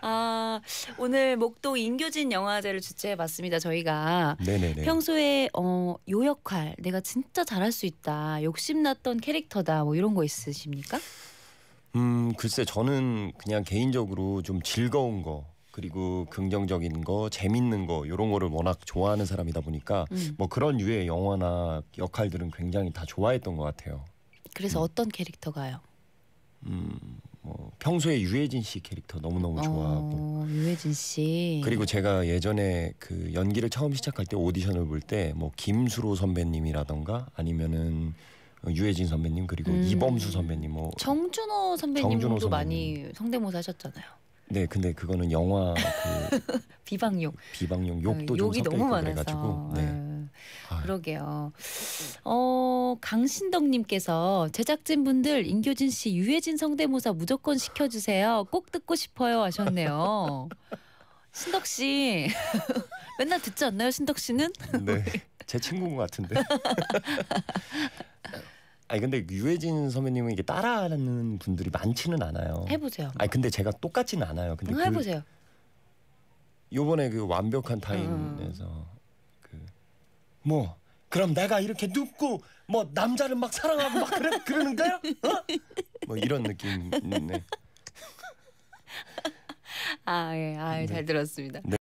아, 오늘 목동 인교진 영화제를 주최해봤습니다. 저희가 네네네. 평소에 어, 요 역할 내가 진짜 잘할 수 있다, 욕심났던 캐릭터다, 뭐 이런 거 있으십니까? 음, 글쎄 저는 그냥 개인적으로 좀 즐거운 거 그리고 긍정적인 거, 재밌는 거 이런 거를 워낙 좋아하는 사람이다 보니까 음. 뭐 그런 유의 영화나 역할들은 굉장히 다 좋아했던 것 같아요. 그래서 음. 어떤 캐릭터가요? 음, 어, 평소에 유해진 씨 캐릭터 너무너무 좋아하고 어, 유해진 씨 그리고 제가 예전에 그 연기를 처음 시작할 때 오디션을 볼 때 뭐 김수로 선배님이라던가 아니면은 유해진 선배님 그리고 음. 이범수 선배님 뭐 정준호 선배님도 정준호 많이 성대모사 하셨잖아요. 네, 근데 그거는 영화 그 비방용 비방용 욕도 어, 좀 섞여 너무 있고 많아서. 그래가지고 네. 어. 아, 예. 그러게요. 어, 강신덕님께서 제작진 분들 인교진 씨 유해진 성대모사 무조건 시켜주세요. 꼭 듣고 싶어요 하셨네요. 신덕 씨 맨날 듣지 않나요, 신덕 씨는? 네, 네. 제 친구인 것 같은데. 아니 근데 유해진 선배님은 이게 따라하는 분들이 많지는 않아요. 해보세요. 아니 근데 제가 똑같지는 않아요. 근데 그 해보세요. 요번에 그 완벽한 타인에서 음. 뭐 그럼 내가 이렇게 눕고 뭐 남자를 막 사랑하고 막 그래 그러는 거야? 어? 뭐 이런 느낌이네. 아, 예. 아, 예, 네. 잘 들었습니다. 네.